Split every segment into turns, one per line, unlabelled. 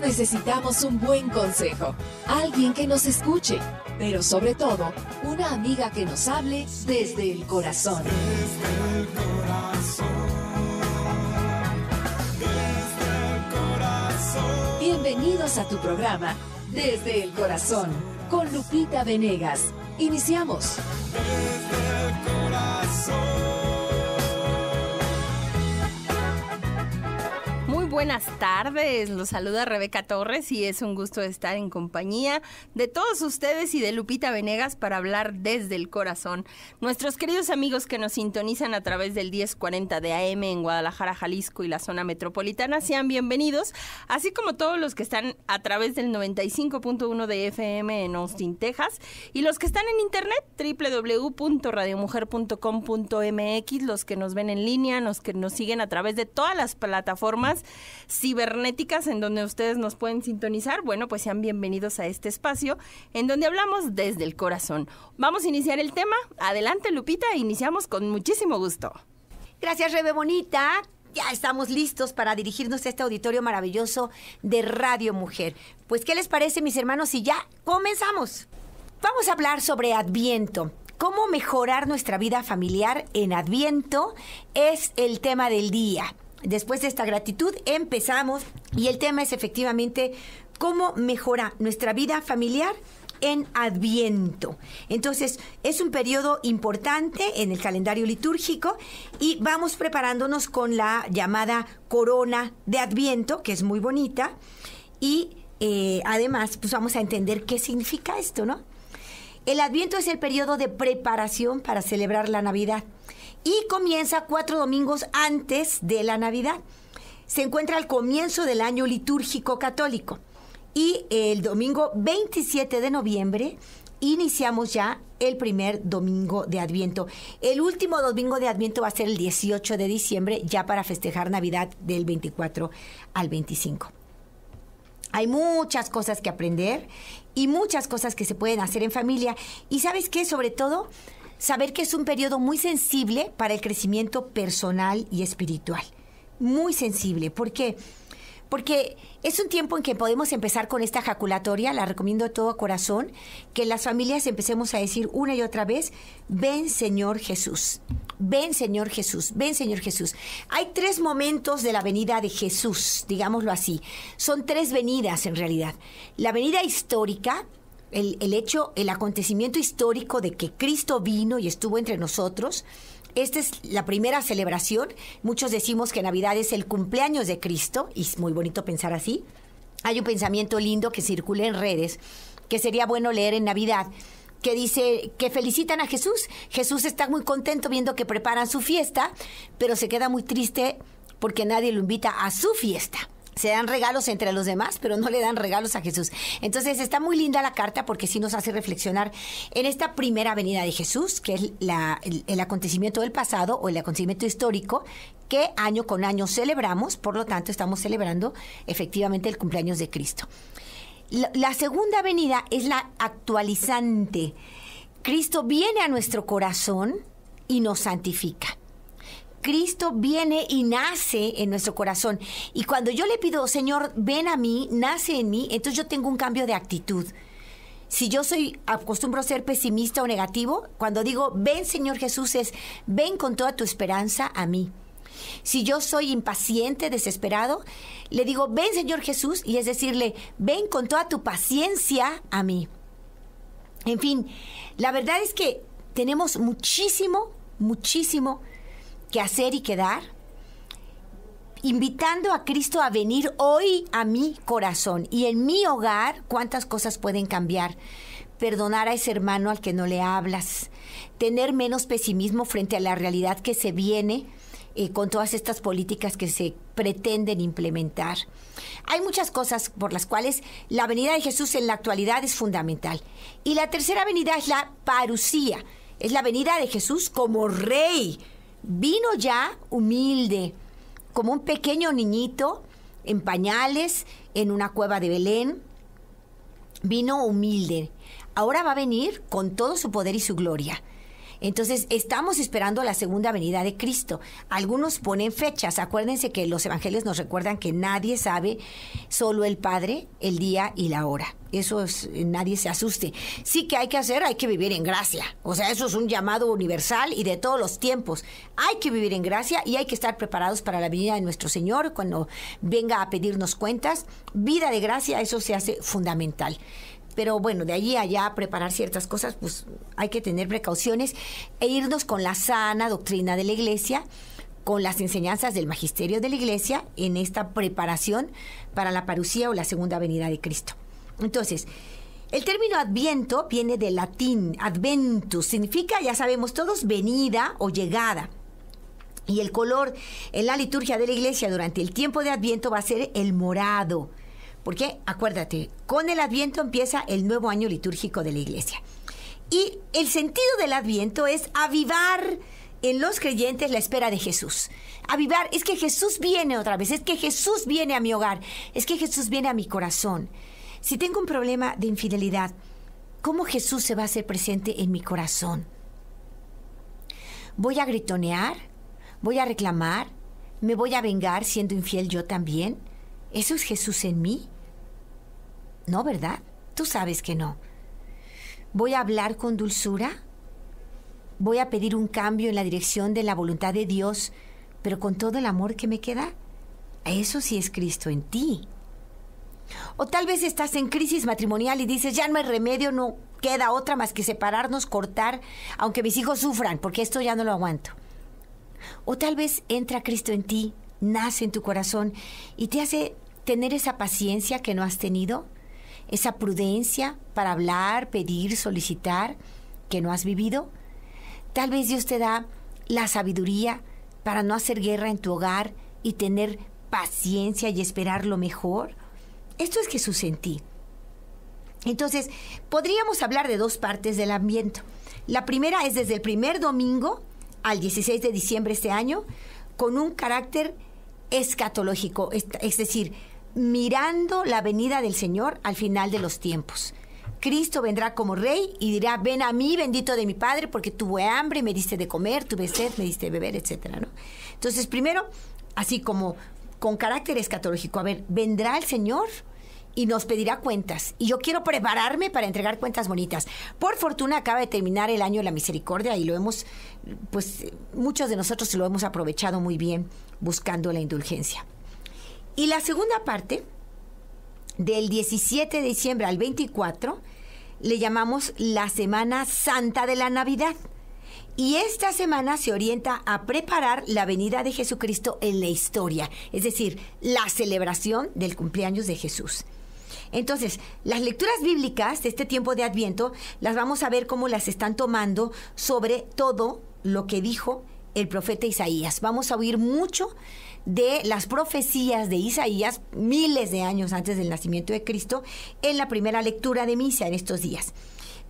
necesitamos un buen consejo, alguien que nos escuche, pero sobre todo, una amiga que nos hable desde el corazón.
Desde el corazón.
Desde el corazón. Bienvenidos a tu programa, Desde el corazón, con Lupita Venegas. Iniciamos. Desde el corazón. buenas tardes. Los saluda Rebeca Torres y es un gusto estar en compañía de todos ustedes y de Lupita Venegas para hablar desde el corazón. Nuestros queridos amigos que nos sintonizan a través del 1040 de AM en Guadalajara, Jalisco y la zona metropolitana, sean bienvenidos, así como todos los que están a través del 95.1 de FM en Austin, Texas y los que están en internet www.radiomujer.com.mx, los que nos ven en línea, los que nos siguen a través de todas las plataformas cibernéticas en donde ustedes nos pueden sintonizar. Bueno, pues sean bienvenidos a este espacio en donde hablamos desde el corazón. Vamos a iniciar el tema. Adelante, Lupita, iniciamos con muchísimo gusto. Gracias, Rebe Bonita. Ya estamos listos
para dirigirnos a este auditorio maravilloso de Radio Mujer. Pues, ¿qué les parece, mis hermanos, y ya comenzamos? Vamos a hablar sobre Adviento. Cómo mejorar nuestra vida familiar en Adviento es el tema del día. Después de esta gratitud empezamos y el tema es efectivamente cómo mejora nuestra vida familiar en Adviento. Entonces, es un periodo importante en el calendario litúrgico y vamos preparándonos con la llamada corona de Adviento, que es muy bonita, y eh, además, pues vamos a entender qué significa esto, ¿no? El Adviento es el periodo de preparación para celebrar la Navidad y comienza cuatro domingos antes de la Navidad. Se encuentra al comienzo del año litúrgico católico y el domingo 27 de noviembre iniciamos ya el primer domingo de Adviento. El último domingo de Adviento va a ser el 18 de diciembre, ya para festejar Navidad del 24 al 25. Hay muchas cosas que aprender y muchas cosas que se pueden hacer en familia. Y sabes qué, sobre todo, saber que es un periodo muy sensible para el crecimiento personal y espiritual. Muy sensible, porque porque es un tiempo en que podemos empezar con esta jaculatoria, la recomiendo todo corazón, que las familias empecemos a decir una y otra vez, ven Señor Jesús, ven Señor Jesús, ven Señor Jesús. Hay tres momentos de la venida de Jesús, digámoslo así, son tres venidas en realidad. La venida histórica, el, hecho, el acontecimiento histórico de que Cristo vino y estuvo entre nosotros, esta es la primera celebración. Muchos decimos que Navidad es el cumpleaños de Cristo, y es muy bonito pensar así. Hay un pensamiento lindo que circula en redes, que sería bueno leer en Navidad, que dice que felicitan a Jesús. Jesús está muy contento viendo que preparan su fiesta, pero se queda muy triste porque nadie lo invita a su fiesta se dan regalos entre los demás, pero no le dan regalos a Jesús. Entonces está muy linda la carta porque sí nos hace reflexionar en esta primera venida de Jesús, que es el, acontecimiento del pasado o el acontecimiento histórico que año con año celebramos, por lo tanto estamos celebrando efectivamente el cumpleaños de Cristo. la, la segunda venida es la actualizante. Cristo viene a nuestro corazón y nos santifica. Cristo viene y nace en nuestro corazón. Y cuando yo le pido, Señor, ven a mí, nace en mí, entonces yo tengo un cambio de actitud. Si yo soy acostumbro a ser pesimista o negativo, cuando digo, ven Señor Jesús, es, ven con toda tu esperanza a mí. Si yo soy impaciente, desesperado, le digo, ven Señor Jesús, y es decirle, ven con toda tu paciencia a mí. En fin, la verdad es que tenemos muchísimo, muchísimo que hacer y quedar, invitando a Cristo a venir hoy a mi corazón y en mi hogar cuántas cosas pueden cambiar. Perdonar a ese hermano al que no le hablas, tener menos pesimismo frente a la realidad que se viene eh, con todas estas políticas que se pretenden implementar. Hay muchas cosas por las cuales la venida de Jesús en la actualidad es fundamental. Y la tercera venida es la parucía, es la venida de Jesús como rey vino ya humilde, como un pequeño niñito en pañales, en una cueva de Belén. Vino humilde. Ahora va a venir con todo su poder y su gloria. Entonces, estamos esperando la segunda venida de Cristo. Algunos ponen fechas. Acuérdense que los evangelios nos recuerdan que nadie sabe, solo el Padre, el día y la hora. Eso es, eh, nadie se asuste. Sí que hay que hacer, hay que vivir en gracia. O sea, eso es un llamado universal y de todos los tiempos. Hay que vivir en gracia y hay que estar preparados para la venida de nuestro Señor cuando venga a pedirnos cuentas. Vida de gracia, eso se hace fundamental pero bueno, de allí allá preparar ciertas cosas, pues hay que tener precauciones e irnos con la sana doctrina de la iglesia, con las enseñanzas del magisterio de la iglesia en esta preparación para la parucía o la segunda venida de Cristo. Entonces, el término adviento viene del latín adventus, significa, ya sabemos todos, venida o llegada. Y el color en la liturgia de la iglesia durante el tiempo de adviento va a ser el morado porque acuérdate, con el Adviento empieza el nuevo año litúrgico de la Iglesia. Y el sentido del Adviento es avivar en los creyentes la espera de Jesús. Avivar, es que Jesús viene otra vez, es que Jesús viene a mi hogar, es que Jesús viene a mi corazón. Si tengo un problema de infidelidad, ¿cómo Jesús se va a hacer presente en mi corazón? ¿Voy a gritonear? ¿Voy a reclamar? ¿Me voy a vengar siendo infiel yo también? ¿Eso es Jesús en mí? No, ¿verdad? Tú sabes que no. ¿Voy a hablar con dulzura? ¿Voy a pedir un cambio en la dirección de la voluntad de Dios, pero con todo el amor que me queda? Eso sí es Cristo en ti. O tal vez estás en crisis matrimonial y dices, ya no hay remedio, no queda otra más que separarnos, cortar, aunque mis hijos sufran, porque esto ya no lo aguanto. O tal vez entra Cristo en ti, nace en tu corazón y te hace tener esa paciencia que no has tenido, esa prudencia para hablar, pedir, solicitar, que no has vivido. Tal vez Dios te da la sabiduría para no hacer guerra en tu hogar y tener paciencia y esperar lo mejor. Esto es Jesús en ti. Entonces, podríamos hablar de dos partes del ambiente. La primera es desde el primer domingo al 16 de diciembre este año, con un carácter escatológico, es, decir, mirando la venida del Señor al final de los tiempos. Cristo vendrá como rey y dirá, ven a mí, bendito de mi Padre, porque tuve hambre, me diste de comer, tuve sed, me diste de beber, etc. Entonces, primero, así como con carácter escatológico, a ver, vendrá el Señor y nos pedirá cuentas. Y yo quiero prepararme para entregar cuentas bonitas. Por fortuna acaba de terminar el año de la misericordia y lo hemos, pues muchos de nosotros lo hemos aprovechado muy bien buscando la indulgencia. Y la segunda parte, del 17 de diciembre al 24, le llamamos la Semana Santa de la Navidad. Y esta semana se orienta a preparar la venida de Jesucristo en la historia, es decir, la celebración del cumpleaños de Jesús. Entonces, las lecturas bíblicas de este tiempo de Adviento las vamos a ver cómo las están tomando sobre todo lo que dijo el profeta Isaías. Vamos a oír mucho de las profecías de Isaías miles de años antes del nacimiento de Cristo en la primera lectura de misa en estos días.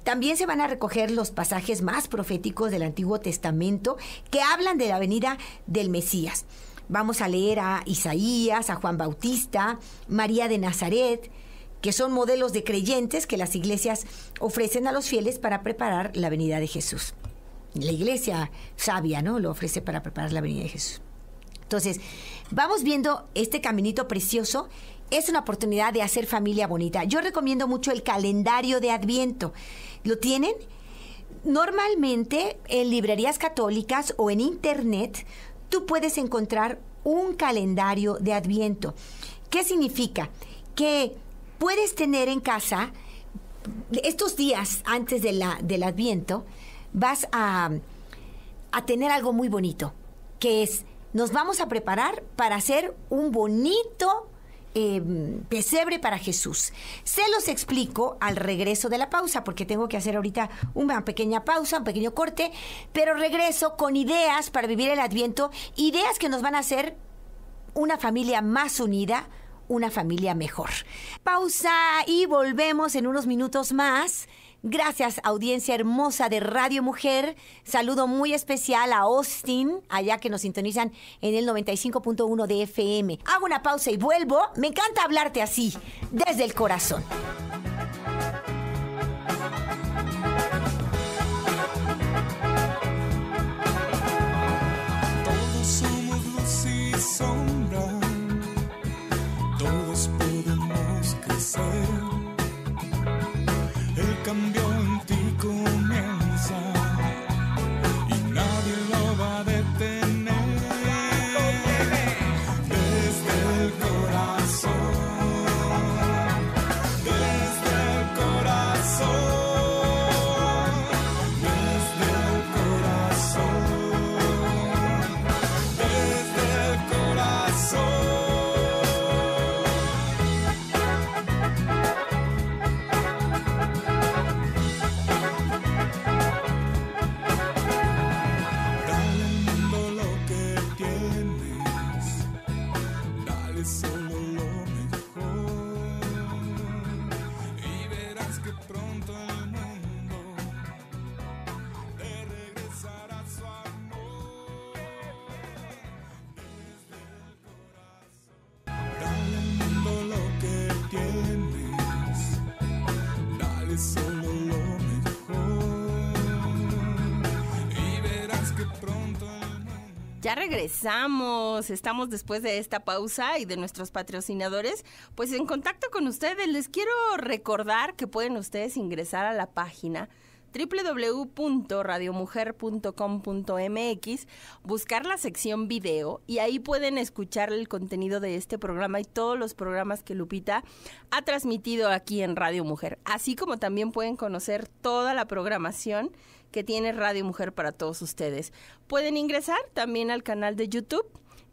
También se van a recoger los pasajes más proféticos del Antiguo Testamento que hablan de la venida del Mesías. Vamos a leer a Isaías, a Juan Bautista, María de Nazaret, que son modelos de creyentes que las iglesias ofrecen a los fieles para preparar la venida de Jesús la iglesia sabia, ¿no? Lo ofrece para preparar la venida de Jesús. Entonces, vamos viendo este caminito precioso. Es una oportunidad de hacer familia bonita. Yo recomiendo mucho el calendario de Adviento. ¿Lo tienen? Normalmente en librerías católicas o en internet tú puedes encontrar un calendario de Adviento. ¿Qué significa? Que puedes tener en casa estos días antes de la, del Adviento, vas a, tener algo muy bonito, que es, nos vamos a preparar para hacer un bonito em, pesebre para Jesús. Se los explico al regreso de la pausa, porque tengo que hacer ahorita una pequeña pausa, un pequeño corte, pero regreso con ideas para vivir el adviento, ideas que nos van a hacer una familia más unida, una familia mejor. Pausa y volvemos en unos minutos más Gracias, audiencia hermosa de Radio Mujer. Saludo muy especial a Austin, allá que nos sintonizan en el 95.1 de FM. Hago una pausa y vuelvo. Me encanta hablarte así, desde el corazón. Todos sombra. Todos podemos crecer.
Ya regresamos, estamos después de esta pausa y de nuestros patrocinadores, pues en contacto con ustedes. Les quiero recordar que pueden ustedes ingresar a la página www.radiomujer.com.mx, buscar la sección video y ahí pueden escuchar el contenido de este programa y todos los programas que Lupita ha transmitido aquí en Radio Mujer, así como también pueden conocer toda la programación que tiene Radio Mujer para todos ustedes. Pueden ingresar también al canal de YouTube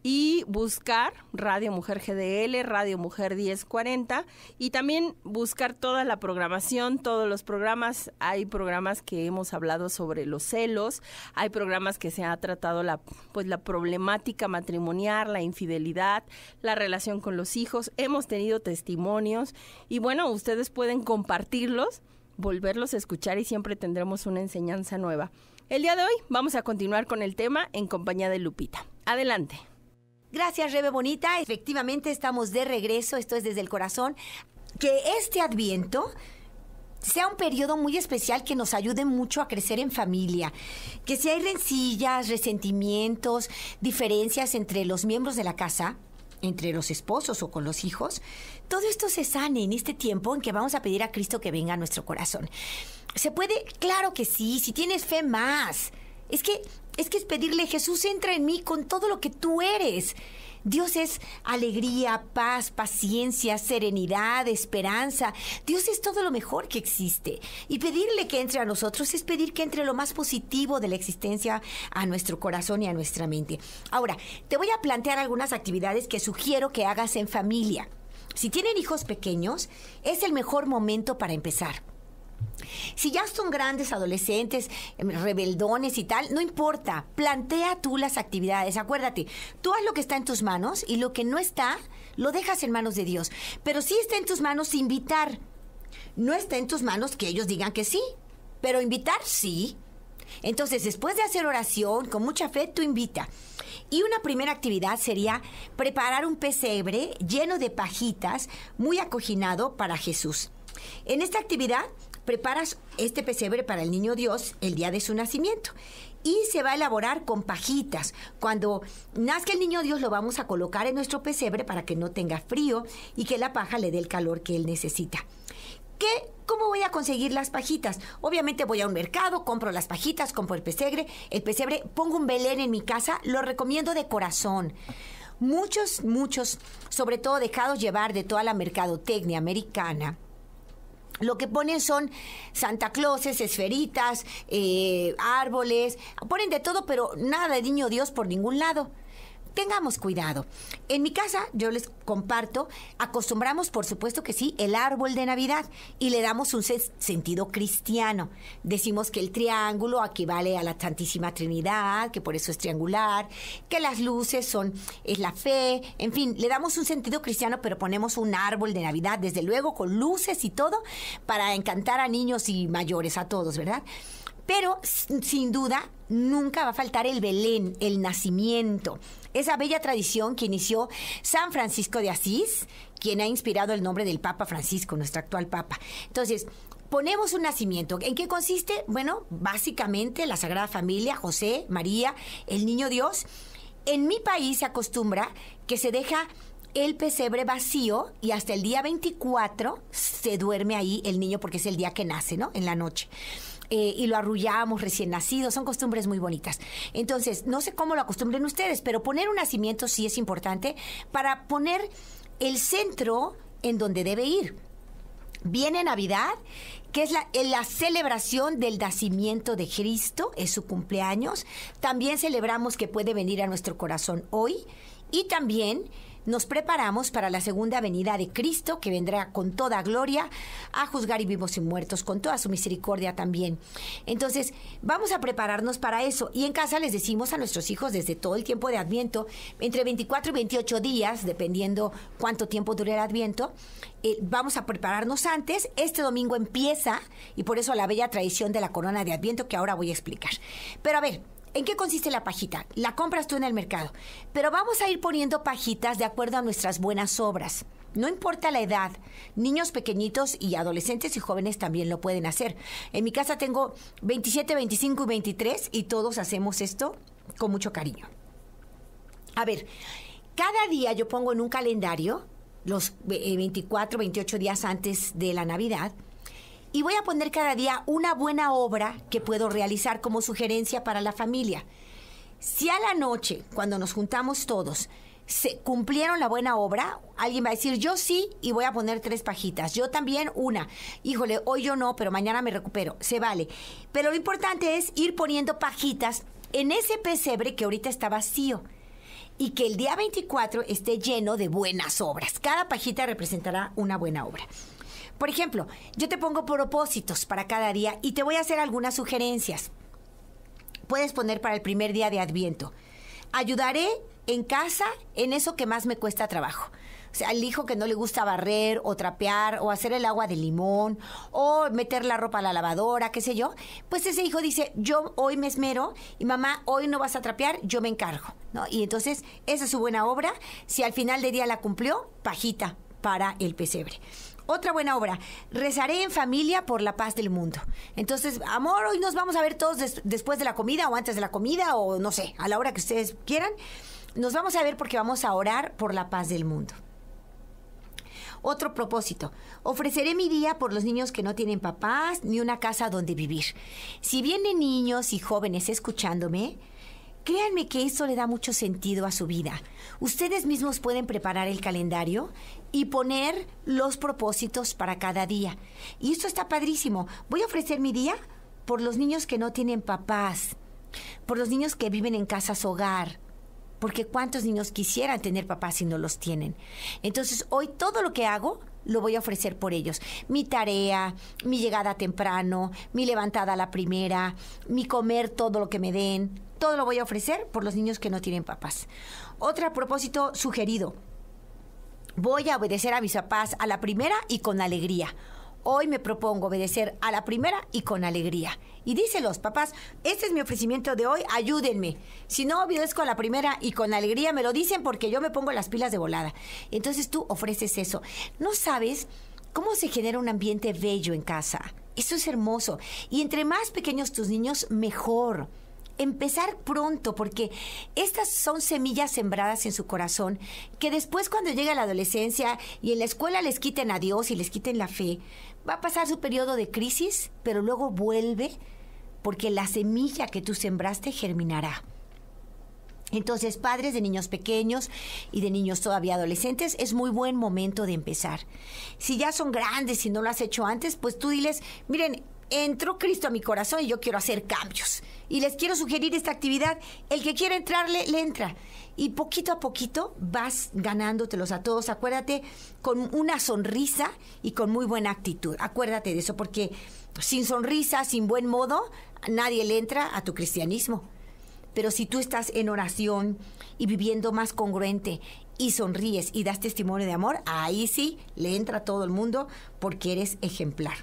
y buscar Radio Mujer GDL, Radio Mujer 1040 y también buscar toda la programación, todos los programas. Hay programas que hemos hablado sobre los celos, hay programas que se ha tratado la pues la problemática matrimonial, la infidelidad, la relación con los hijos. Hemos tenido testimonios y bueno, ustedes pueden compartirlos volverlos a escuchar y siempre tendremos una enseñanza nueva. El día de hoy vamos a continuar con el tema en compañía de Lupita. Adelante. Gracias, Rebe Bonita. Efectivamente,
estamos de regreso. Esto es desde el corazón. Que este adviento sea un periodo muy especial que nos ayude mucho a crecer en familia. Que si hay rencillas, resentimientos, diferencias entre los miembros de la casa, entre los esposos o con los hijos, todo esto se sane en este tiempo en que vamos a pedir a Cristo que venga a nuestro corazón. ¿Se puede? Claro que sí, si tienes fe más. Es que es que es pedirle, Jesús, entra en mí con todo lo que tú eres. Dios es alegría, paz, paciencia, serenidad, esperanza. Dios es todo lo mejor que existe. Y pedirle que entre a nosotros es pedir que entre lo más positivo de la existencia a nuestro corazón y a nuestra mente. Ahora, te voy a plantear algunas actividades que sugiero que hagas en familia. Si tienen hijos pequeños, es el mejor momento para empezar. Si ya son grandes adolescentes, em, rebeldones y tal, no importa, plantea tú las actividades. Acuérdate, tú haz lo que está en tus manos y lo que no está, lo dejas en manos de Dios. Pero si está en tus manos invitar. No está en tus manos que ellos digan que sí, pero invitar sí. Entonces, después de hacer oración, con mucha fe, tú invita. Y una primera actividad sería preparar un pesebre lleno de pajitas, muy acoginado para Jesús. En esta actividad preparas este pesebre para el niño Dios el día de su nacimiento y se va a elaborar con pajitas. Cuando nazca el niño Dios lo vamos a colocar en nuestro pesebre para que no tenga frío y que la paja le dé el calor que él necesita. ¿Qué? ¿Cómo voy a conseguir las pajitas? Obviamente voy a un mercado, compro las pajitas, compro el pesebre, el pesebre, pongo un belén en mi casa, lo recomiendo de corazón. Muchos, muchos, sobre todo dejados llevar de toda la mercadotecnia americana, lo que ponen son Santa Clauses, esferitas, eh, árboles, ponen de todo, pero nada de niño Dios por ningún lado tengamos cuidado. En mi casa, yo les comparto, acostumbramos, por supuesto que sí, el árbol de Navidad y le damos un sentido cristiano. Decimos que el triángulo equivale a la Santísima Trinidad, que por eso es triangular, que las luces son, es la fe, en fin, le damos un sentido cristiano, pero ponemos un árbol de Navidad, desde luego, con luces y todo, para encantar a niños y mayores, a todos, ¿verdad? Pero sin duda nunca va a faltar el Belén, el nacimiento, esa bella tradición que inició San Francisco de Asís, quien ha inspirado el nombre del Papa Francisco, nuestro actual Papa. Entonces, ponemos un nacimiento. ¿En qué consiste? Bueno, básicamente la Sagrada Familia, José, María, el Niño Dios. En mi país se acostumbra que se deja el pesebre vacío y hasta el día 24 se duerme ahí el niño porque es el día que nace, ¿no? En la noche. Eh, y lo arrullamos recién nacido. Son costumbres muy bonitas. Entonces, no sé cómo lo acostumbren ustedes, pero poner un nacimiento sí es importante para poner el centro en donde debe ir. Viene Navidad, que es la, eh, la, celebración del nacimiento de Cristo, es su cumpleaños. También celebramos que puede venir a nuestro corazón hoy y también nos preparamos para la segunda venida de Cristo, que vendrá con toda gloria a juzgar y vivos y muertos, con toda su misericordia también. Entonces, vamos a prepararnos para eso. Y en casa les decimos a nuestros hijos desde todo el tiempo de Adviento, entre 24 y 28 días, dependiendo cuánto tiempo dure el Adviento, eh, vamos a prepararnos antes. Este domingo empieza, y por eso la bella tradición de la corona de Adviento que ahora voy a explicar. Pero a ver, ¿En qué consiste la pajita? La compras tú en el mercado. Pero vamos a ir poniendo pajitas de acuerdo a nuestras buenas obras. No importa la edad, niños pequeñitos y adolescentes y jóvenes también lo pueden hacer. En mi casa tengo 27, 25 y 23 y todos hacemos esto con mucho cariño. A ver, cada día yo pongo en un calendario los 24, eh, 28 días antes de la Navidad y voy a poner cada día una buena obra que puedo realizar como sugerencia para la familia. Si a la noche, cuando nos juntamos todos, se cumplieron la buena obra, alguien va a decir yo sí y voy a poner tres pajitas, yo también una. Híjole, hoy yo no, pero mañana me recupero, se vale. Pero lo importante es ir poniendo pajitas en ese pesebre que ahorita está vacío y que el día 24 esté lleno de buenas obras. Cada pajita representará una buena obra. Por ejemplo, yo te pongo propósitos para cada día y te voy a hacer algunas sugerencias. Puedes poner para el primer día de Adviento. Ayudaré en casa en eso que más me cuesta trabajo. O sea, al hijo que no le gusta barrer o trapear o hacer el agua de limón o meter la ropa a la lavadora, qué sé yo, pues ese hijo dice, yo hoy me esmero y mamá, hoy no vas a trapear, yo me encargo. ¿no? Y entonces esa es su buena obra. Si al final del día la cumplió, pajita para el pesebre. Otra buena obra. Rezaré en familia por la paz del mundo. Entonces, amor, hoy nos vamos a ver todos después de la comida o antes de la comida o no sé, a la hora que ustedes quieran. Nos vamos a ver porque vamos a orar por la paz del mundo. Otro propósito. Ofreceré mi día por los niños que no tienen papás ni una casa donde vivir. Si vienen niños y jóvenes escuchándome, Créanme que eso le da mucho sentido a su vida. Ustedes mismos pueden preparar el calendario y poner los propósitos para cada día. Y esto está padrísimo. Voy a ofrecer mi día por los niños que no tienen papás, por los niños que viven en casas hogar, porque cuántos niños quisieran tener papás si no los tienen. Entonces, hoy todo lo que hago lo voy a ofrecer por ellos. Mi tarea, mi llegada temprano, mi levantada a la primera, mi comer todo lo que me den, todo lo voy a ofrecer por los niños que no tienen papás. Otro propósito sugerido. Voy a obedecer a mis papás a la primera y con alegría. Hoy me propongo obedecer a la primera y con alegría. Y díselos, papás, este es mi ofrecimiento de hoy, ayúdenme. Si no obedezco a la primera y con alegría, me lo dicen porque yo me pongo las pilas de volada. Entonces tú ofreces eso. No sabes cómo se genera un ambiente bello en casa. Eso es hermoso. Y entre más pequeños tus niños, mejor empezar pronto, porque estas son semillas sembradas en su corazón, que después cuando llega la adolescencia y en la escuela les quiten a Dios y les quiten la fe, va a pasar su periodo de crisis, pero luego vuelve porque la semilla que tú sembraste germinará. Entonces, padres de niños pequeños y de niños todavía adolescentes, es muy buen momento de empezar. Si ya son grandes y no lo has hecho antes, pues tú diles, miren, entró Cristo a mi corazón y yo quiero hacer cambios. Y les quiero sugerir esta actividad. El que quiera entrarle, le entra y poquito a poquito vas ganándotelos a todos. Acuérdate con una sonrisa y con muy buena actitud. Acuérdate de eso, porque pues, sin sonrisa, sin buen modo, nadie le entra a tu cristianismo. Pero si tú estás en oración y viviendo más congruente y sonríes y das testimonio de amor, ahí sí le entra a todo el mundo porque eres ejemplar.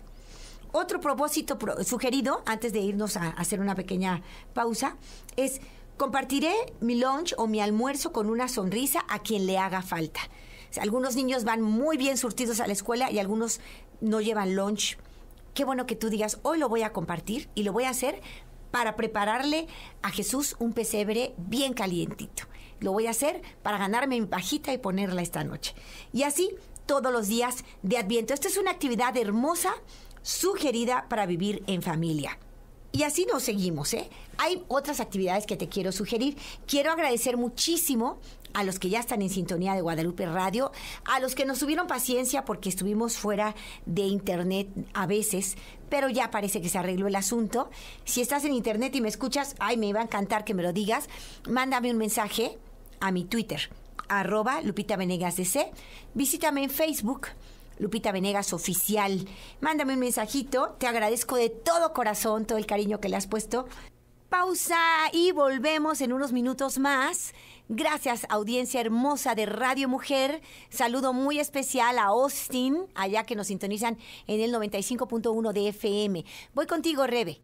Otro propósito sugerido, antes de irnos a hacer una pequeña pausa, es Compartiré mi lunch o mi almuerzo con una sonrisa a quien le haga falta. Algunos niños van muy bien surtidos a la escuela y algunos no llevan lunch. Qué bueno que tú digas, hoy lo voy a compartir y lo voy a hacer para prepararle a Jesús un pesebre bien calientito. Lo voy a hacer para ganarme mi pajita y ponerla esta noche. Y así todos los días de Adviento. Esta es una actividad hermosa sugerida para vivir en familia. Y así nos seguimos, ¿eh? Hay otras actividades que te quiero sugerir. Quiero agradecer muchísimo a los que ya están en sintonía de Guadalupe Radio, a los que nos tuvieron paciencia porque estuvimos fuera de internet a veces, pero ya parece que se arregló el asunto. Si estás en internet y me escuchas, ay, me iba a encantar que me lo digas, mándame un mensaje a mi Twitter, arroba Lupita Venegas DC, visítame en Facebook, Lupita Venegas Oficial. Mándame un mensajito, te agradezco de todo corazón todo el cariño que le has puesto. Pausa y volvemos en unos minutos más. Gracias, audiencia hermosa de Radio Mujer. Saludo muy especial a Austin, allá que nos sintonizan en el 95.1 de FM.
Voy contigo, Rebe.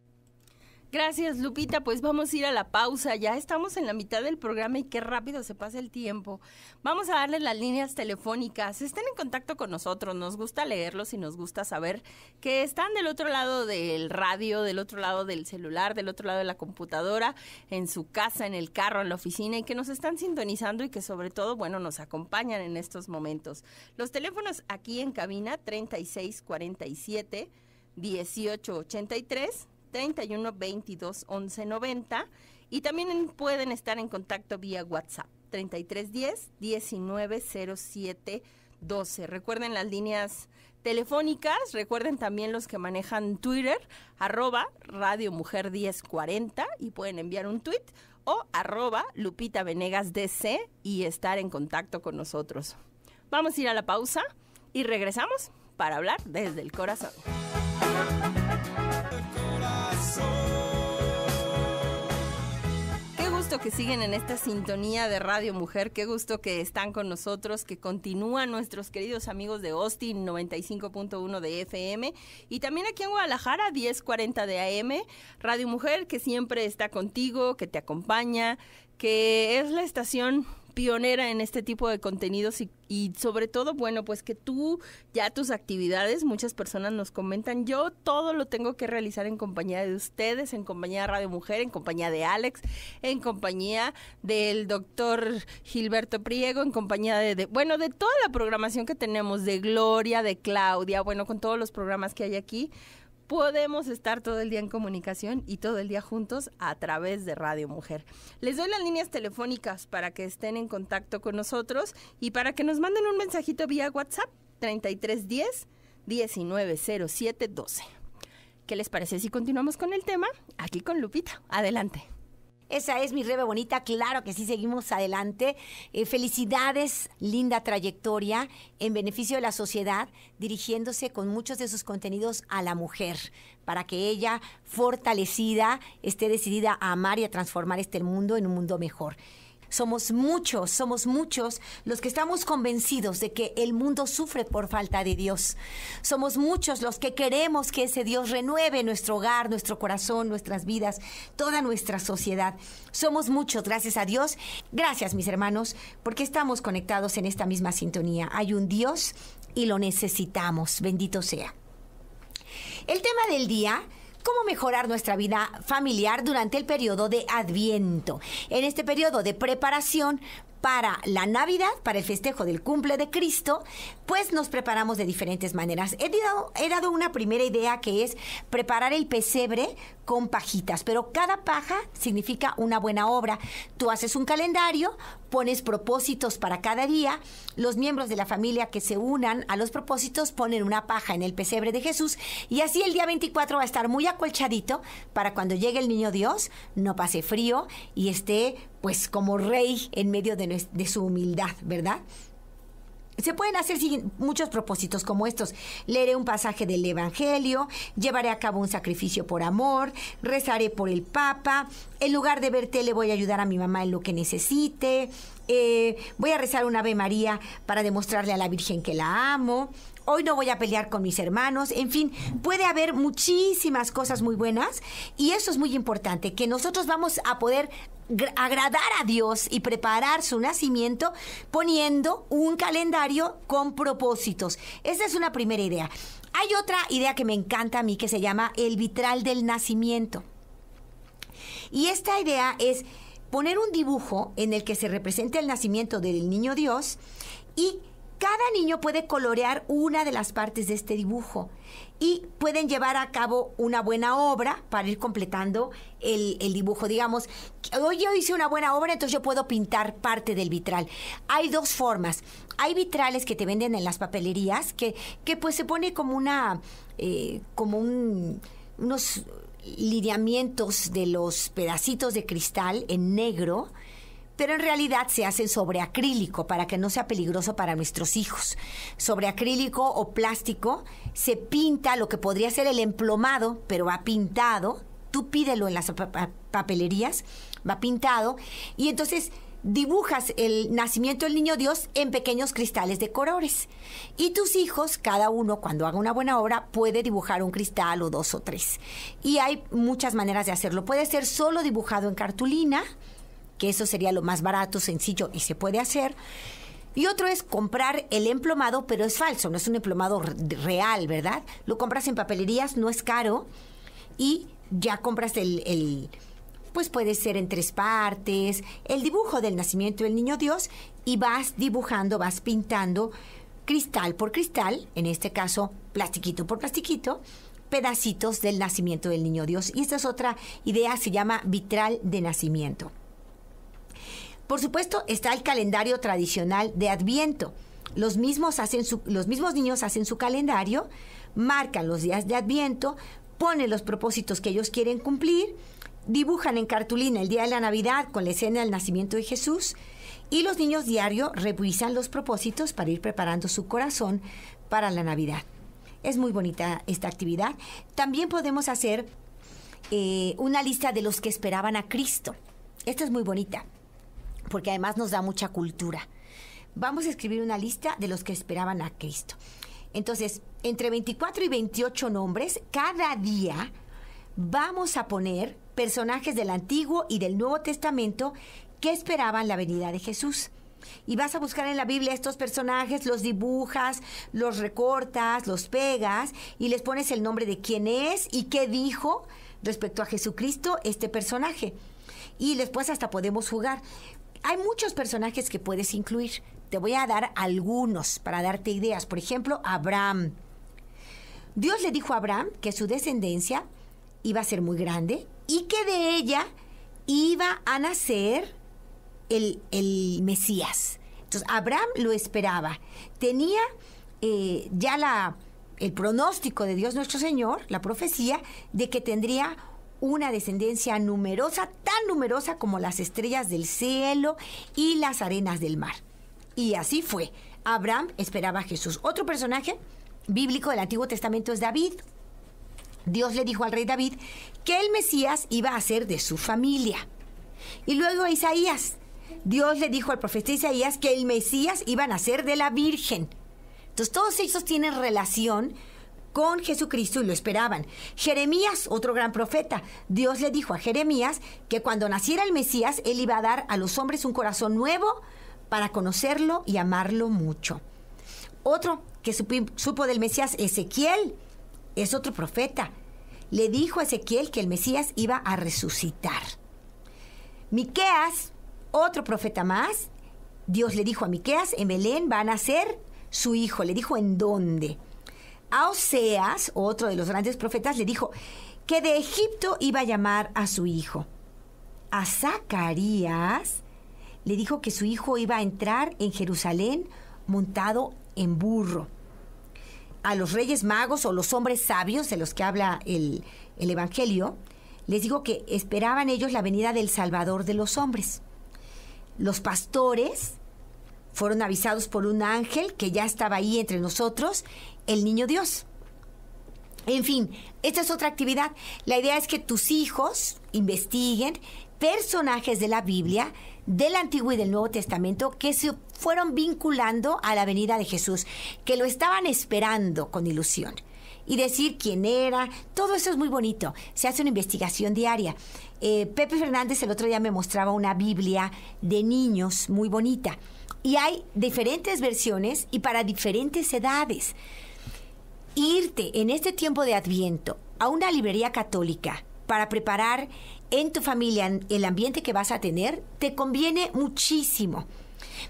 Gracias, Lupita. Pues vamos a ir a la pausa. Ya estamos en la mitad del programa y qué rápido se pasa el tiempo. Vamos a darles las líneas telefónicas. Estén en contacto con nosotros. Nos gusta leerlos y nos gusta saber que están del otro lado del radio, del otro lado del celular, del otro lado de la computadora, en su casa, en el carro, en la oficina y que nos están sintonizando y que sobre todo, bueno, nos acompañan en estos momentos. Los teléfonos aquí en cabina 3647 1883 31 22 11 90 y también pueden estar en contacto vía WhatsApp 33 10 19 07 12. Recuerden las líneas telefónicas, recuerden también los que manejan Twitter, arroba Radio Mujer 1040 y pueden enviar un tweet o arroba Lupita Venegas DC y estar en contacto con nosotros. Vamos a ir a la pausa y regresamos para hablar desde el corazón. que siguen en esta sintonía de Radio Mujer, qué gusto que están con nosotros, que continúan nuestros queridos amigos de Austin 95.1 de FM y también aquí en Guadalajara 1040 de AM, Radio Mujer que siempre está contigo, que te acompaña, que es la estación pionera en este tipo de contenidos y, sobre todo, bueno, pues que tú ya tus actividades, muchas personas nos comentan, yo todo lo tengo que realizar en compañía de ustedes, en compañía de Radio Mujer, en compañía de Alex, en compañía del doctor Gilberto Priego, en compañía de bueno, de toda la programación que tenemos, de Gloria, de Claudia, bueno, con todos los programas que hay aquí podemos estar todo el día en comunicación y todo el día juntos a través de Radio Mujer. Les doy las líneas telefónicas para que estén en contacto con nosotros y para que nos manden un mensajito vía WhatsApp 3310 190712. ¿Qué les parece si continuamos con el tema? Aquí con Lupita. Adelante. Esa es mi Rebe
Bonita, claro que sí, seguimos adelante. Eh, felicidades, linda trayectoria en beneficio de la sociedad, dirigiéndose con muchos de sus contenidos a la mujer, para que ella, fortalecida, esté decidida a amar y a transformar este mundo en un mundo mejor. Somos muchos, somos muchos los que estamos convencidos de que el mundo sufre por falta de Dios. Somos muchos los que queremos que ese Dios renueve nuestro hogar, nuestro corazón, nuestras vidas, toda nuestra sociedad. Somos muchos, gracias a Dios. Gracias, mis hermanos, porque estamos conectados en esta misma sintonía. Hay un Dios y lo necesitamos. Bendito sea. El tema del día cómo mejorar nuestra vida familiar durante el periodo de Adviento. En este periodo de preparación para la Navidad, para el festejo del cumple de Cristo, pues nos preparamos de diferentes maneras. He dado, una primera idea que es preparar el pesebre con pajitas, pero cada paja significa una buena obra. Tú haces un calendario, pones propósitos para cada día, los miembros de la familia que se unan a los propósitos ponen una paja en el pesebre de Jesús y así el día 24 va a estar muy acolchadito para cuando llegue el niño Dios no pase frío y esté pues como rey en medio de, de su humildad, ¿verdad? Se pueden hacer muchos propósitos como estos. Leeré un pasaje del Evangelio, llevaré a cabo un sacrificio por amor, rezaré por el Papa, en lugar de verte le voy a ayudar a mi mamá en lo que necesite, eh, voy a rezar un Ave María para demostrarle a la Virgen que la amo, hoy no voy a pelear con mis hermanos, en fin, puede haber muchísimas cosas muy buenas y eso es muy importante, que nosotros vamos a poder agradar a Dios y preparar su nacimiento poniendo un calendario con propósitos. Esa es una primera idea. Hay otra idea que me encanta a mí que se llama el vitral del nacimiento. Y esta idea es poner un dibujo en el que se represente el nacimiento del niño Dios y cada niño puede colorear una de las partes de este dibujo y pueden llevar a cabo una buena obra para ir completando el, dibujo. Digamos, hoy yo hice una buena obra, entonces yo puedo pintar parte del vitral. Hay dos formas. Hay vitrales que te venden en las papelerías que, pues se pone como una, eh, como un, unos lineamientos de los pedacitos de cristal en negro, pero en realidad se hacen sobre acrílico para que no sea peligroso para nuestros hijos. Sobre acrílico o plástico se pinta lo que podría ser el emplomado, pero va pintado. Tú pídelo en las papelerías, va pintado. Y entonces dibujas el nacimiento del niño Dios en pequeños cristales de colores. Y tus hijos, cada uno cuando haga una buena obra, puede dibujar un cristal o dos o tres. Y hay muchas maneras de hacerlo. Puede ser solo dibujado en cartulina, que eso sería lo más barato, sencillo y se puede hacer. Y otro es comprar el emplomado, pero es falso, no es un emplomado real, ¿verdad? Lo compras en papelerías, no es caro. Y ya compras el, el pues puede ser en tres partes, el dibujo del nacimiento del niño Dios y vas dibujando, vas pintando cristal por cristal, en este caso plastiquito por plastiquito, pedacitos del nacimiento del niño Dios. Y esta es otra idea, se llama vitral de nacimiento. Por supuesto, está el calendario tradicional de Adviento. Los mismos, hacen su, los mismos niños hacen su calendario, marcan los días de Adviento, ponen los propósitos que ellos quieren cumplir dibujan en cartulina el día de la Navidad con la escena del nacimiento de Jesús y los niños diario revisan los propósitos para ir preparando su corazón para la Navidad. Es muy bonita esta actividad. También podemos hacer eh, una lista de los que esperaban a Cristo. Esta es muy bonita porque además nos da mucha cultura. Vamos a escribir una lista de los que esperaban a Cristo. Entonces, entre 24 y 28 nombres, cada día vamos a poner personajes del Antiguo y del Nuevo Testamento que esperaban la venida de Jesús. Y vas a buscar en la Biblia estos personajes, los dibujas, los recortas, los pegas y les pones el nombre de quién es y qué dijo respecto a Jesucristo este personaje. Y después hasta podemos jugar. Hay muchos personajes que puedes incluir. Te voy a dar algunos para darte ideas. Por ejemplo, Abraham. Dios le dijo a Abraham que su descendencia iba a ser muy grande y que de ella iba a nacer el, Mesías. Entonces, Abraham lo esperaba. Tenía eh, ya la, el pronóstico de Dios nuestro Señor, la profecía, de que tendría una descendencia numerosa, tan numerosa como las estrellas del cielo y las arenas del mar. Y así fue. Abraham esperaba a Jesús. Otro personaje bíblico del Antiguo Testamento es David. Dios le dijo al rey David que el Mesías iba a ser de su familia. Y luego Isaías. Dios le dijo al profeta Isaías que el Mesías iba a nacer de la Virgen. Entonces todos ellos tienen relación con Jesucristo y lo esperaban. Jeremías, otro gran profeta, Dios le dijo a Jeremías que cuando naciera el Mesías, él iba a dar a los hombres un corazón nuevo para conocerlo y amarlo mucho. Otro que supo del Mesías, Ezequiel, es otro profeta le dijo a Ezequiel que el Mesías iba a resucitar. Miqueas, otro profeta más, Dios le dijo a Miqueas, en Belén van a ser su hijo, le dijo en dónde. A Oseas, otro de los grandes profetas, le dijo que de Egipto iba a llamar a su hijo. A Zacarías le dijo que su hijo iba a entrar en Jerusalén montado en burro a los reyes magos o los hombres sabios de los que habla el, el Evangelio, les digo que esperaban ellos la venida del Salvador de los hombres. Los pastores fueron avisados por un ángel que ya estaba ahí entre nosotros, el niño Dios. En fin, esta es otra actividad. La idea es que tus hijos investiguen personajes de la Biblia del Antiguo y del Nuevo Testamento que se fueron vinculando a la venida de Jesús, que lo estaban esperando con ilusión. Y decir quién era, todo eso es muy bonito. Se hace una investigación diaria. Eh, Pepe Fernández el otro día me mostraba una Biblia de niños muy bonita. Y hay diferentes versiones y para diferentes edades. Irte en este tiempo de Adviento a una librería católica para preparar en tu familia, el ambiente que vas a tener, te conviene muchísimo.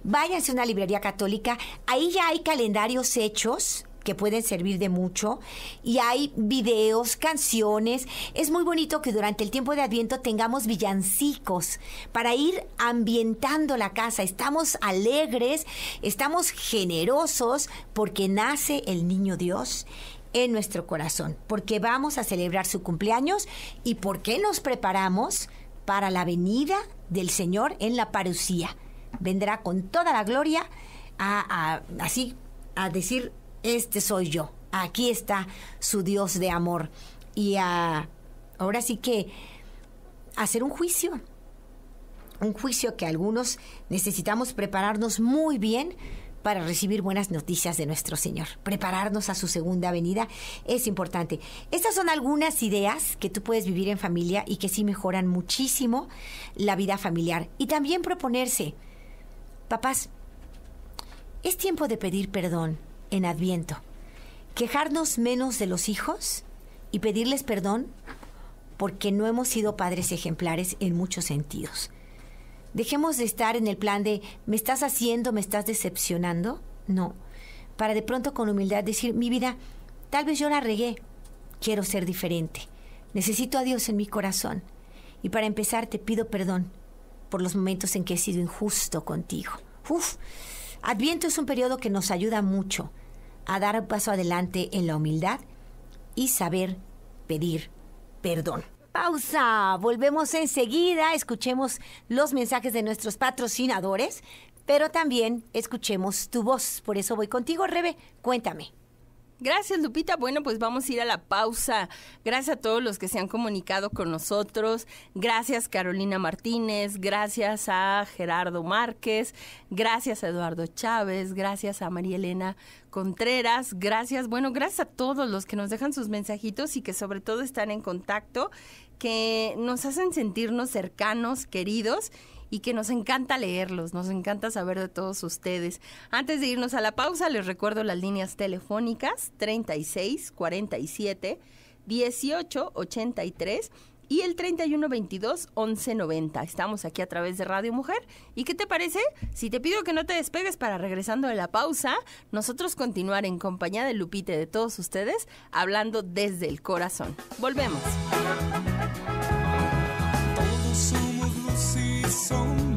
Váyanse a una librería católica, ahí ya hay calendarios hechos que pueden servir de mucho y hay videos, canciones. Es muy bonito que durante el tiempo de Adviento tengamos villancicos para ir ambientando la casa. Estamos alegres, estamos generosos porque nace el niño Dios en nuestro corazón, porque vamos a celebrar su cumpleaños y porque nos preparamos para la venida del Señor en la parucía. Vendrá con toda la gloria a, así a decir, este soy yo, aquí está su Dios de amor. Y ahora sí que hacer un juicio, un juicio que algunos necesitamos prepararnos muy bien para recibir buenas noticias de nuestro Señor. Prepararnos a su segunda venida es importante. Estas son algunas ideas que tú puedes vivir en familia y que sí mejoran muchísimo la vida familiar. Y también proponerse, papás, es tiempo de pedir perdón en Adviento, quejarnos menos de los hijos y pedirles perdón porque no hemos sido padres ejemplares en muchos sentidos. Dejemos de estar en el plan de me estás haciendo, me estás decepcionando. No. Para de pronto con humildad decir, mi vida, tal vez yo la regué. Quiero ser diferente. Necesito a Dios en mi corazón. Y para empezar te pido perdón por los momentos en que he sido injusto contigo. Uf, Adviento es un periodo que nos ayuda mucho a dar un paso adelante en la humildad y saber pedir perdón pausa. Volvemos enseguida, escuchemos los mensajes de nuestros patrocinadores, pero también escuchemos tu voz. Por eso voy contigo, Rebe.
Cuéntame. Gracias, Lupita. Bueno, pues vamos a ir a la pausa. Gracias a todos los que se han comunicado con nosotros. Gracias, Carolina Martínez. Gracias a Gerardo Márquez. Gracias a Eduardo Chávez. Gracias a María Elena Contreras. Gracias. Bueno, gracias a todos los que nos dejan sus mensajitos y que sobre todo están en contacto, que nos hacen sentirnos cercanos, queridos y que nos encanta leerlos, nos encanta saber de todos ustedes. Antes de irnos a la pausa, les recuerdo las líneas telefónicas 36 47 18 83 y el 3122-1190. Estamos aquí a través de Radio Mujer. ¿Y qué te parece? Si te pido que no te despegues para regresando de la pausa, nosotros continuar en compañía de Lupite de todos ustedes, hablando desde el corazón. Volvemos. so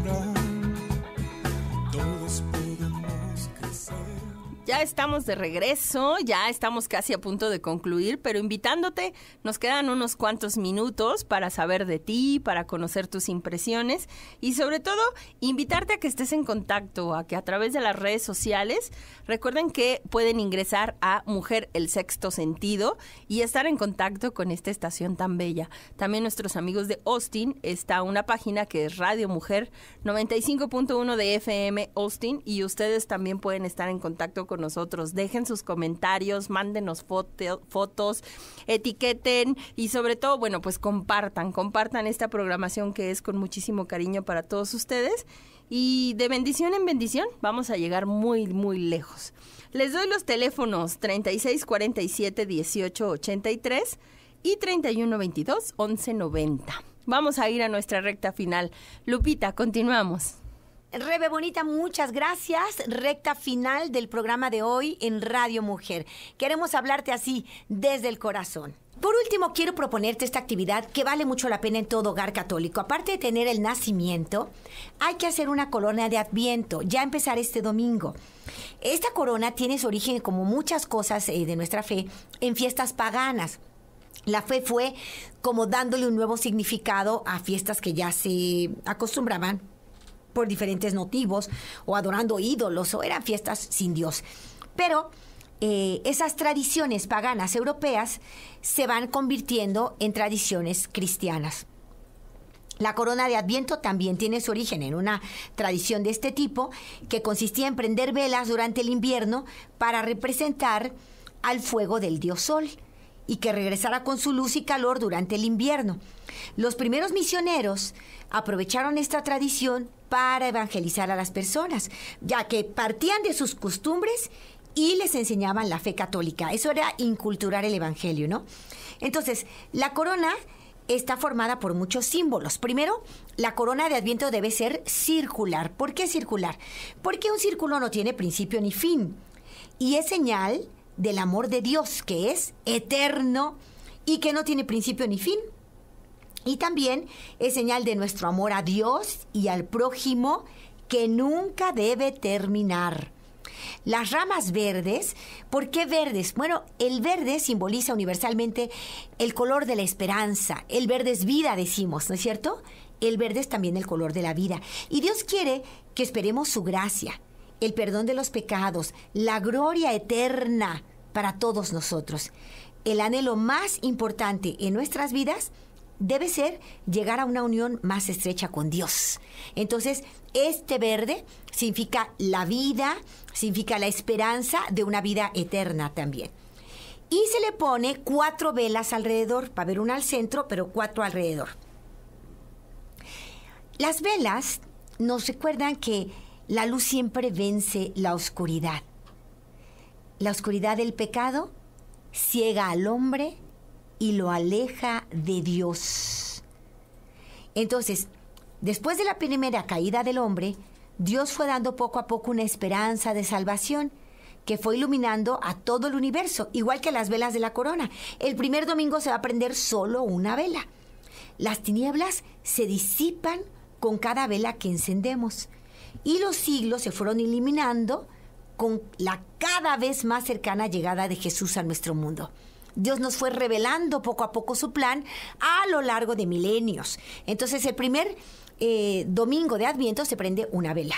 ya estamos de regreso, ya estamos casi a punto de concluir, pero invitándote, nos quedan unos cuantos minutos para saber de ti, para conocer tus impresiones y sobre todo invitarte a que estés en contacto, a que a través de las redes sociales, recuerden que pueden ingresar a Mujer el Sexto Sentido y estar en contacto con esta estación tan bella. También nuestros amigos de Austin está una página que es Radio Mujer 95.1 de FM Austin y ustedes también pueden estar en contacto con nosotros. Dejen sus comentarios, mándenos fotos, etiqueten y sobre todo, bueno, pues compartan, compartan esta programación que es con muchísimo cariño para todos ustedes. Y de bendición en bendición vamos a llegar muy, muy lejos. Les doy los teléfonos 36 47 y 31 22 Vamos a ir a nuestra recta final. Lupita, continuamos.
Rebe Bonita,
muchas gracias. Recta final del programa de hoy
en Radio Mujer. Queremos hablarte así, desde el corazón. Por último, quiero proponerte esta actividad que vale mucho la pena en todo hogar católico. Aparte de tener el nacimiento, hay que hacer una corona de adviento, ya empezar este domingo. Esta corona tiene su origen, como muchas cosas eh, de nuestra fe, en fiestas paganas. La fe fue como dándole un nuevo significado a fiestas que ya se acostumbraban por diferentes motivos, o adorando ídolos, o eran fiestas sin Dios. Pero eh, esas tradiciones paganas europeas se van convirtiendo en tradiciones cristianas. La corona de Adviento también tiene su origen en una tradición de este tipo que consistía en prender velas durante el invierno para representar al fuego del dios sol y que regresara con su luz y calor durante el invierno. Los primeros misioneros aprovecharon esta tradición para evangelizar a las personas, ya que partían de sus costumbres y les enseñaban la fe católica. Eso era inculturar el Evangelio, ¿no? Entonces, la corona está formada por muchos símbolos. Primero, la corona de Adviento debe ser circular. ¿Por qué circular? Porque un círculo no tiene principio ni fin y es señal del amor de Dios, que es eterno y que no tiene principio ni fin. Y también es señal de nuestro amor a Dios y al prójimo que nunca debe terminar. Las ramas verdes, ¿por qué verdes? Bueno, el verde simboliza universalmente el color de la esperanza. El verde es vida, decimos, ¿no es cierto? El verde es también el color de la vida. Y Dios quiere que esperemos su gracia, el perdón de los pecados, la gloria eterna para todos nosotros. El anhelo más importante en nuestras vidas debe ser llegar a una unión más estrecha con Dios. Entonces, este verde significa la vida, significa la esperanza de una vida eterna también. Y se le pone cuatro velas alrededor, para ver una al centro, pero cuatro alrededor. Las velas nos recuerdan que la luz siempre vence la oscuridad. La oscuridad del pecado ciega al hombre y lo aleja de Dios. Entonces, después de la primera caída del hombre, Dios fue dando poco a poco una esperanza de salvación que fue iluminando a todo el universo, igual que las velas de la corona. El primer domingo se va a prender solo una vela. Las tinieblas se disipan con cada vela que encendemos y los siglos se fueron eliminando con la cada vez más cercana llegada de Jesús a nuestro mundo. Dios nos fue revelando poco a poco su plan a lo largo de milenios. Entonces el primer eh, domingo de Adviento se prende una vela.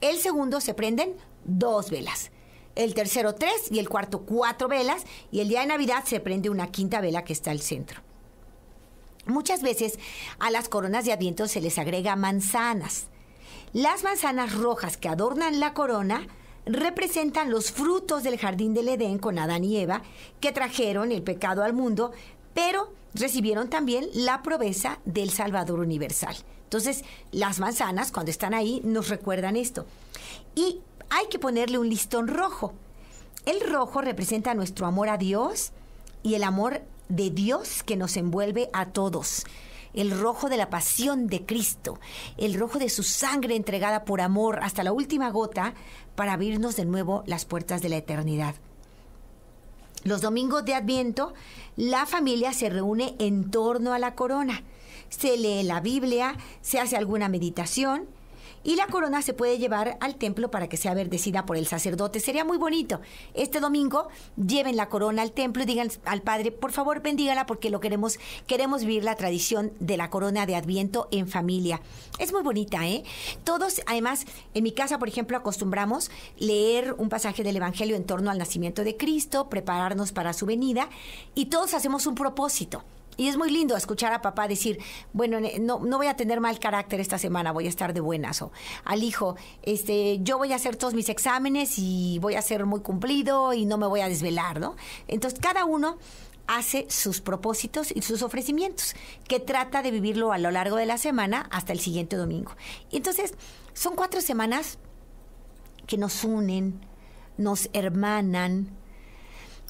El segundo se prenden dos velas. El tercero tres y el cuarto cuatro velas. Y el día de Navidad se prende una quinta vela que está al centro. Muchas veces a las coronas de Adviento se les agrega manzanas. Las manzanas rojas que adornan la corona representan los frutos del jardín del Edén con Adán y Eva, que trajeron el pecado al mundo, pero recibieron también la proveza del Salvador universal. Entonces, las manzanas, cuando están ahí, nos recuerdan esto. Y hay que ponerle un listón rojo. El rojo representa nuestro amor a Dios y el amor de Dios que nos envuelve a todos el rojo de la pasión de Cristo, el rojo de su sangre entregada por amor hasta la última gota para abrirnos de nuevo las puertas de la eternidad. Los domingos de Adviento, la familia se reúne en torno a la corona. Se lee la Biblia, se hace alguna meditación y la corona se puede llevar al templo para que sea verdecida por el sacerdote. Sería muy bonito. Este domingo lleven la corona al templo y digan al padre, por favor, bendígala porque lo queremos, queremos vivir la tradición de la corona de Adviento en familia. Es muy bonita, ¿eh? Todos, además, en mi casa, por ejemplo, acostumbramos leer un pasaje del Evangelio en torno al nacimiento de Cristo, prepararnos para su venida y todos hacemos un propósito. Y es muy lindo escuchar a papá decir, bueno, no, no voy a tener mal carácter esta semana, voy a estar de buenas. O al hijo, este, yo voy a hacer todos mis exámenes y voy a ser muy cumplido y no me voy a desvelar, ¿no? Entonces, cada uno hace sus propósitos y sus ofrecimientos, que trata de vivirlo a lo largo de la semana hasta el siguiente domingo. Entonces, son cuatro semanas que nos unen, nos hermanan,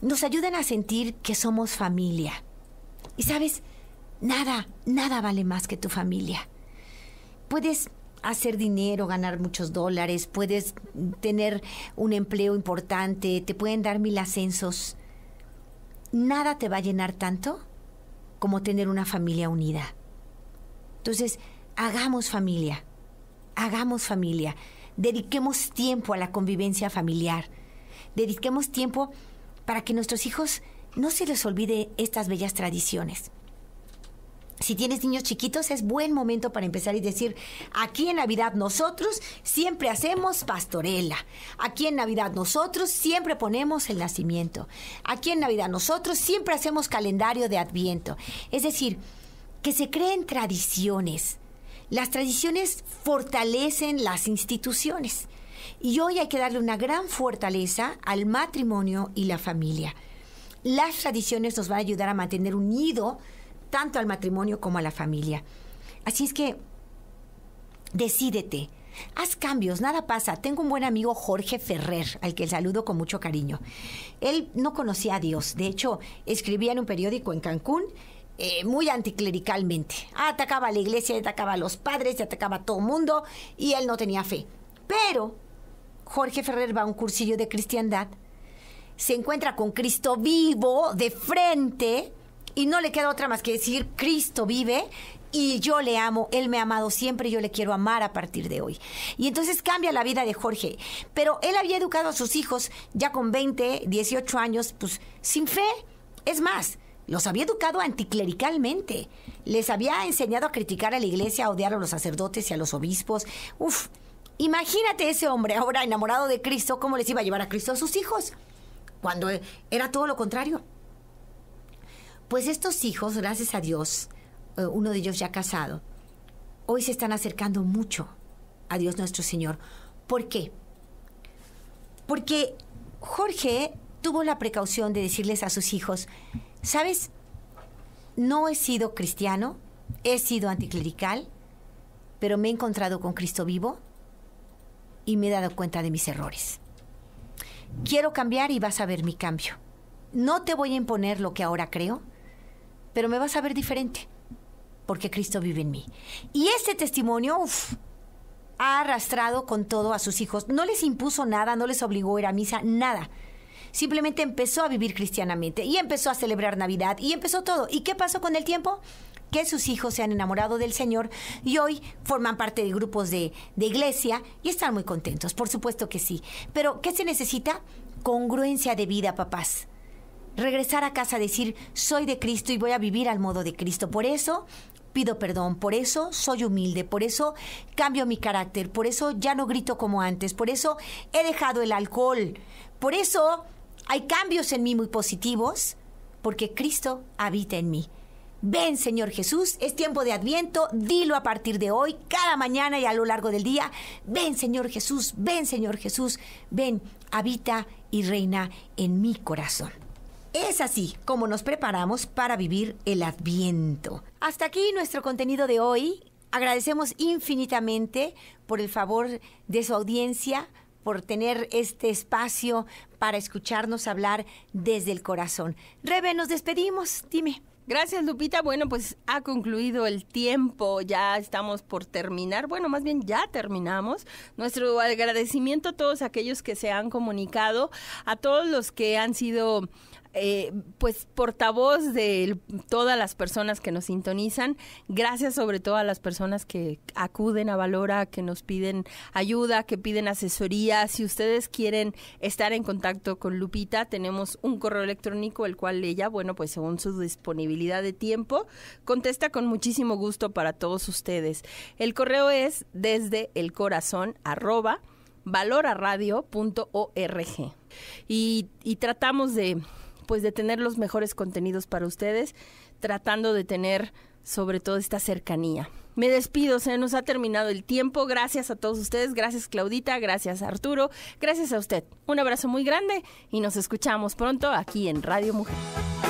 nos ayudan a sentir que somos familia y sabes, nada, nada vale más que tu familia. Puedes hacer dinero, ganar muchos dólares, puedes tener un empleo importante, te pueden dar mil ascensos. Nada te va a llenar tanto como tener una familia unida. Entonces, hagamos familia, hagamos familia, dediquemos tiempo a la convivencia familiar, dediquemos tiempo para que nuestros hijos no se les olvide estas bellas tradiciones. Si tienes niños chiquitos, es buen momento para empezar y decir, aquí en Navidad nosotros siempre hacemos pastorela. Aquí en Navidad nosotros siempre ponemos el nacimiento. Aquí en Navidad nosotros siempre hacemos calendario de adviento. Es decir, que se creen tradiciones. Las tradiciones fortalecen las instituciones. Y hoy hay que darle una gran fortaleza al matrimonio y la familia las tradiciones nos van a ayudar a mantener unido tanto al matrimonio como a la familia. Así es que decídete. Haz cambios, nada pasa. Tengo un buen amigo Jorge Ferrer, al que saludo con mucho cariño. Él no conocía a Dios, de hecho, escribía en un periódico en Cancún eh, muy anticlericalmente. Ah, atacaba a la iglesia, atacaba a los padres, atacaba a todo mundo y él no tenía fe. Pero Jorge Ferrer va a un cursillo de cristiandad se encuentra con Cristo vivo de frente y no le queda otra más que decir Cristo vive y yo le amo, él me ha amado siempre, yo le quiero amar a partir de hoy. Y entonces cambia la vida de Jorge, pero él había educado a sus hijos ya con 20, 18 años, pues sin fe, es más, los había educado anticlericalmente, les había enseñado a criticar a la iglesia, a odiar a los sacerdotes y a los obispos, uf. Imagínate ese hombre ahora enamorado de Cristo, ¿cómo les iba a llevar a Cristo a sus hijos? cuando era todo lo contrario. Pues estos hijos, gracias a Dios, eh, uno de ellos ya casado, hoy se están acercando mucho a Dios nuestro Señor. ¿Por qué? Porque Jorge tuvo la precaución de decirles a sus hijos, ¿sabes? No he sido cristiano, he sido anticlerical, pero me he encontrado con Cristo vivo y me he dado cuenta de mis errores quiero cambiar y vas a ver mi cambio. No te voy a imponer lo que ahora creo, pero me vas a ver diferente, porque Cristo vive en mí. Y este testimonio ha arrastrado con todo a sus hijos. No les impuso nada, no les obligó a ir a misa, nada. Simplemente empezó a vivir cristianamente y empezó a celebrar Navidad y empezó todo. ¿Y qué pasó con el tiempo? que sus hijos se han enamorado del Señor y hoy forman parte de grupos de, iglesia y están muy contentos, por supuesto que sí. Pero, ¿qué se necesita? Congruencia de vida, papás regresar a casa, decir, soy de Cristo y voy a vivir al modo de Cristo. Por eso pido perdón, por eso soy humilde, por eso cambio mi carácter, por eso ya no grito como antes, por eso he dejado el alcohol, por eso hay cambios en mí muy positivos, porque Cristo habita en mí. Ven, Señor Jesús, es tiempo de Adviento, dilo a partir de hoy, cada mañana y a lo largo del día. Ven, Señor Jesús, ven, Señor Jesús, ven, habita y reina en mi corazón. Es así como nos preparamos para vivir el Adviento. Hasta aquí nuestro contenido de hoy. Agradecemos infinitamente por el favor de su audiencia, por tener este espacio para escucharnos
hablar desde el corazón. Rebe, nos despedimos. Dime. Gracias, Lupita. Bueno, pues ha concluido el tiempo. Ya estamos por terminar. Bueno, más bien ya terminamos. Nuestro agradecimiento a todos aquellos que se han comunicado, a todos los que han sido eh, pues portavoz de todas las personas que nos sintonizan. Gracias sobre todo a las personas que acuden a Valora, que nos piden ayuda, que piden asesoría. Si ustedes quieren estar en contacto con Lupita, tenemos un correo electrónico, el cual ella, bueno, pues según su disponibilidad de tiempo, contesta con muchísimo gusto para todos ustedes. El correo es desde el corazón arroba valoraradio.org. Y, y tratamos de pues de tener los mejores contenidos para ustedes, tratando de tener sobre todo esta cercanía. Me despido, se nos ha terminado el tiempo. Gracias a todos ustedes, gracias Claudita, gracias Arturo, gracias a usted. Un abrazo muy grande y nos escuchamos pronto aquí en Radio Mujer.